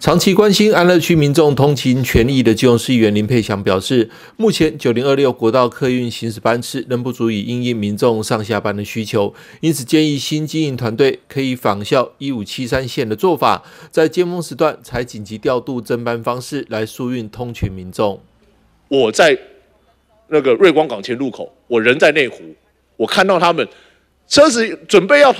长期关心安乐区民众通勤权益的基隆市议员林佩祥表示，目前九零二六国道客运行驶班次仍不足以应应民众上下班的需求，因此建议新经营团队可以仿效一五七三线的做法，在尖峰时段才紧急调度增班方式来疏运通勤民众。我在那个瑞光港前路口，我人在内湖，我看到他们车子准备要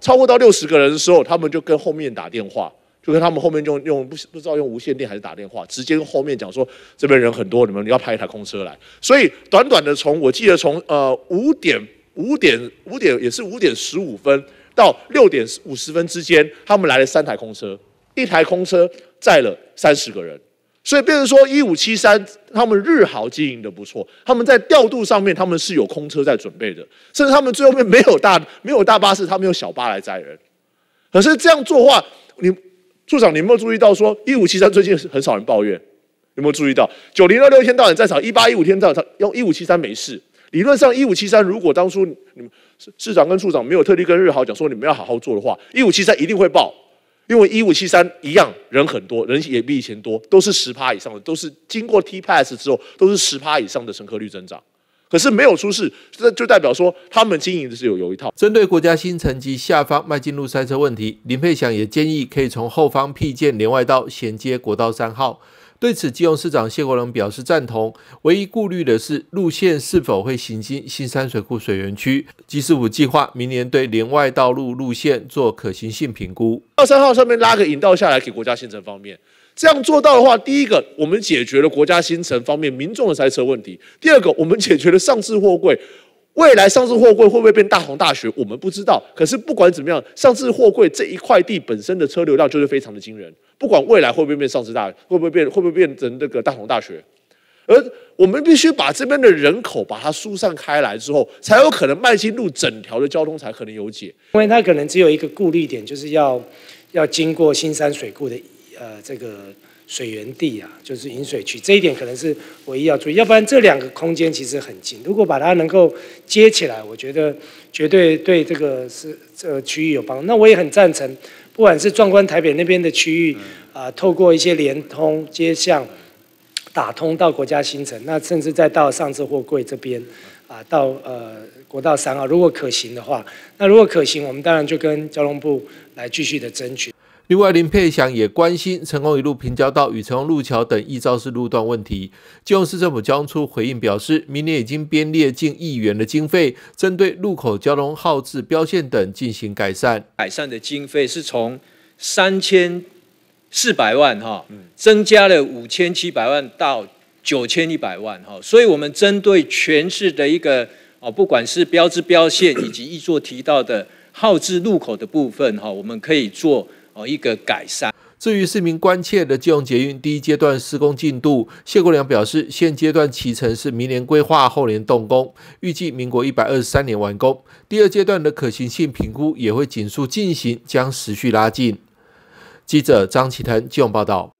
超过到六十个人的时候，他们就跟后面打电话。就跟他们后面用用不不知道用无线电还是打电话，直接后面讲说这边人很多，你们你要派一台空车来。所以短短的从我记得从呃五点五点五点也是五点十五分到六点五十分之间，他们来了三台空车，一台空车载了三十个人，所以变成说一五七三，他们日豪经营的不错，他们在调度上面他们是有空车在准备的，甚至他们最后面没有大没有大巴士，他们用小巴来载人。可是这样做的话，你。处长，你有没有注意到说一五七三最近很少人抱怨？有没有注意到九零六六天到晚在吵，一八一五天到它用一五七三没事。理论上一五七三如果当初你们市市长跟处长没有特地跟日豪讲说你们要好好做的话，一五七三一定会爆，因为一五七三一样人很多，人也比以前多，都是十趴以上的，都是经过 T Pass 之后都是十趴以上的乘客率增长。可是没有出事，这就代表说他们经营的是有有一套。针对国家新城及下方麦金路塞车问题，林佩祥也建议可以从后方辟建连外道衔接国道三号。对此，基隆市长谢国龙表示赞同，唯一顾虑的是路线是否会行经新山水库水源区。基市我计划明年对连外道路路线做可行性评估。二三号上面拉个引道下来给国家新城方面。这样做到的话，第一个，我们解决了国家新城方面民众的塞车问题；第二个，我们解决了上市货柜。未来上市货柜会不会变大同大学？我们不知道。可是不管怎么样，上市货柜这一块地本身的车流量就是非常的惊人。不管未来会不会变上市大，会不会变会不会变成那个大同大学？而我们必须把这边的人口把它疏散开来之后，才有可能迈进路整条的交通才可能有解。因为他可能只有一个顾虑点，就是要要经过新山水库的。呃，这个水源地啊，就是饮水区，这一点可能是唯一要注意，要不然这两个空间其实很近，如果把它能够接起来，我觉得绝对对这个是这区域有帮助。那我也很赞成，不管是壮观台北那边的区域啊，透过一些连通街巷，打通到国家新城，那甚至再到上次货柜这边啊，到呃国道三号，如果可行的话，那如果可行，我们当然就跟交通部来继续的争取。另外，林佩祥也关心成功一路平交道与成功路桥等易肇事路段问题。基隆市政府交通处回应表示，明年已经编列近亿元的经费，针对路口交通号志标线等进行改善。改善的经费是从三千四百万哈，增加了五千七百万到九千一百万哈，所以我们针对全市的一个哦，不管是标志标线以及易座提到的号志路口的部分哈，我们可以做。一个改善。至于市民关切的基隆捷运第一阶段施工进度，谢国良表示，现阶段脐橙是明年规划，后年动工，预计民国一百二十三年完工。第二阶段的可行性评估也会紧速进行，将持续拉近。记者张其腾、基隆报道。